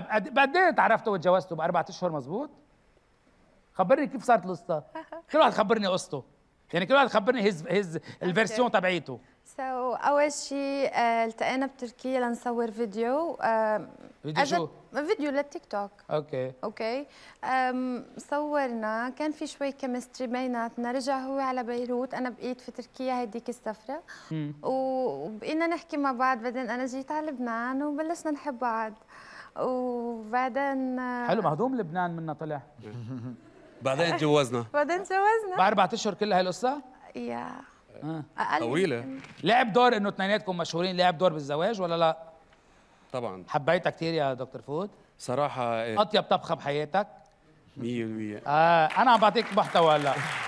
طب قد ايه تعرفتوا وتجوزتوا باربع اشهر مزبوط خبرني كيف صارت القصه كل واحد خبرني قصته يعني كل واحد خبرني هز هز الفيرسيون تبعيته سو so, اول شيء آه، التقينا بتركيا لنصور فيديو آه، فيديو شو؟ فيديو للتيك توك اوكي اوكي صورنا كان في شوي كيمستري بيناتنا رجع هو على بيروت انا بقيت في تركيا هديك السفره وبقينا نحكي مع بعض بعدين انا جيت على لبنان وبلشنا نحب بعض وبعدين حلو مهضوم لبنان منا طلع بعدين تجوزنا بعدين تجوزنا بعد اربع اشهر كلها هالقصه؟ يا آه. اقل طويله لعب دور انه اثنيناتكم مشهورين لعب دور بالزواج ولا لا؟ طبعا حبيتها كثير يا دكتور فود صراحه ايه. اطيب طبخه بحياتك 100% آه انا عم بعطيك محتوى هلا